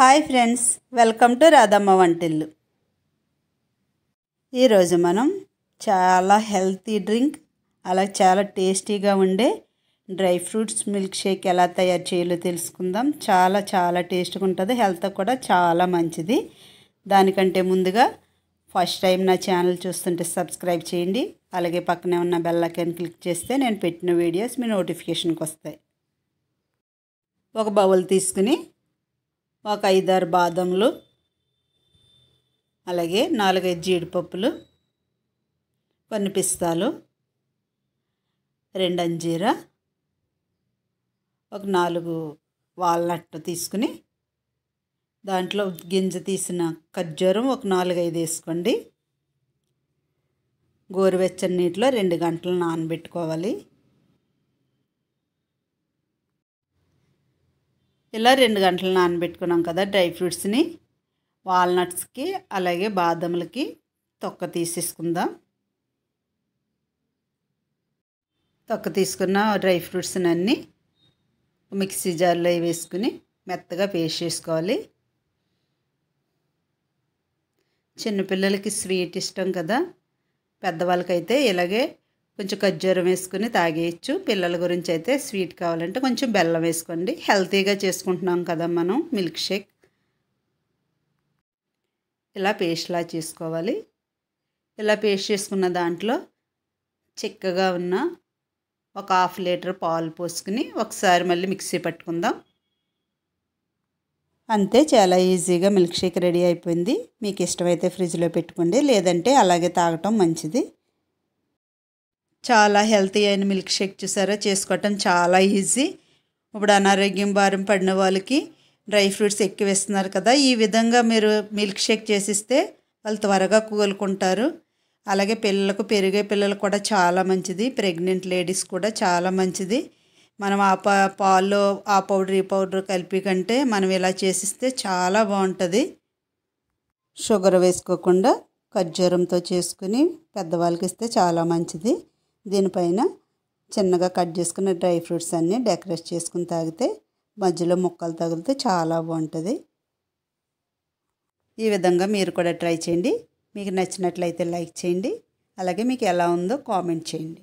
hi friends welcome to Radhamma Vantillu ఈరోజు మనం చాలా హెల్తీ డ్రింక్ అలా చాలా టేస్టీగా ఉండే డ్రై ఫ్రూట్స్ మిల్క్ షేక్ ఎలా తయారు చేయాలో తెలుసుకుందాం చాలా చాలా టేస్ట్గా ఉంటుంది హెల్త్ కూడా చాలా మంచిది దానికంటే ముందుగా ఫస్ట్ టైం నా ఛానల్ చూస్తుంటే సబ్స్క్రైబ్ చేయండి అలాగే పక్కనే ఉన్న బెల్ ఐకాన్ క్లిక్ చేస్తే నేను పెట్టిన వీడియోస్ మీ నోటిఫికేషన్కి వస్తాయి ఒక బౌల్ తీసుకుని ఒక ఐదారు బాదంలు అలాగే నాలుగైదు జీడిపప్పులు కొన్ని పిస్తాలు రెండు అంజీరా ఒక నాలుగు వాల్నట్ తీసుకుని దాంట్లో గింజ తీసిన ఖర్జూరం ఒక నాలుగైదు వేసుకోండి గోరువెచ్చని నీటిలో రెండు గంటలు నానబెట్టుకోవాలి ఇలా రెండు గంటలు నానబెట్టుకున్నాం కదా డ్రై ఫ్రూట్స్ని వాల్నట్స్కి అలాగే బాదములకి తొక్క తీసేసుకుందాం తొక్క తీసుకున్న డ్రై ఫ్రూట్స్ని అన్నీ మిక్సీ జార్లో వేసుకుని మెత్తగా పేస్ట్ చేసుకోవాలి చిన్నపిల్లలకి స్వీట్ ఇష్టం కదా పెద్దవాళ్ళకైతే ఇలాగే కొంచెం ఖర్జూరం వేసుకుని తాగేయచ్చు పిల్లల గురించి అయితే స్వీట్ కావాలంటే కొంచెం బెల్లం వేసుకోండి హెల్తీగా చేసుకుంటున్నాం కదా మనం మిల్క్ షేక్ ఇలా పేస్ట్లా చేసుకోవాలి ఇలా పేస్ట్ చేసుకున్న దాంట్లో చిక్కగా ఉన్న ఒక హాఫ్ లీటర్ పాలు పోసుకుని ఒకసారి మళ్ళీ మిక్సీ పట్టుకుందాం అంతే చాలా ఈజీగా మిల్క్ షేక్ రెడీ అయిపోయింది మీకు ఇష్టమైతే ఫ్రిడ్జ్లో పెట్టుకోండి లేదంటే అలాగే తాగటం మంచిది చాలా హెల్తీ అయిన మిల్క్ షేక్ చూసారా చేసుకోవటం చాలా ఈజీ ఇప్పుడు అనారోగ్యం భారం పడిన వాళ్ళకి డ్రై ఫ్రూట్స్ ఎక్కువ ఇస్తున్నారు కదా ఈ విధంగా మీరు మిల్క్ షేక్ చేసిస్తే వాళ్ళు త్వరగా కూలుకుంటారు అలాగే పిల్లలకు పెరిగే పిల్లలకు కూడా చాలా మంచిది ప్రెగ్నెంట్ లేడీస్ కూడా చాలా మంచిది మనం ఆ పా పాల్లో ఆ పౌడర్ ఈ పౌడర్ కలిపి కంటే మనం ఇలా చేసిస్తే చాలా బాగుంటుంది షుగర్ వేసుకోకుండా ఖర్జూరంతో చేసుకుని పెద్దవాళ్ళకి ఇస్తే చాలా మంచిది దీనిపైన చిన్నగా కట్ చేసుకున్న డ్రై ఫ్రూట్స్ అన్నీ డెకరేట్ చేసుకుని తాగితే మధ్యలో ముక్కలు తగిలితే చాలా బాగుంటుంది ఈ విధంగా మీరు కూడా ట్రై చేయండి మీకు నచ్చినట్లయితే లైక్ చేయండి అలాగే మీకు ఎలా ఉందో కామెంట్ చేయండి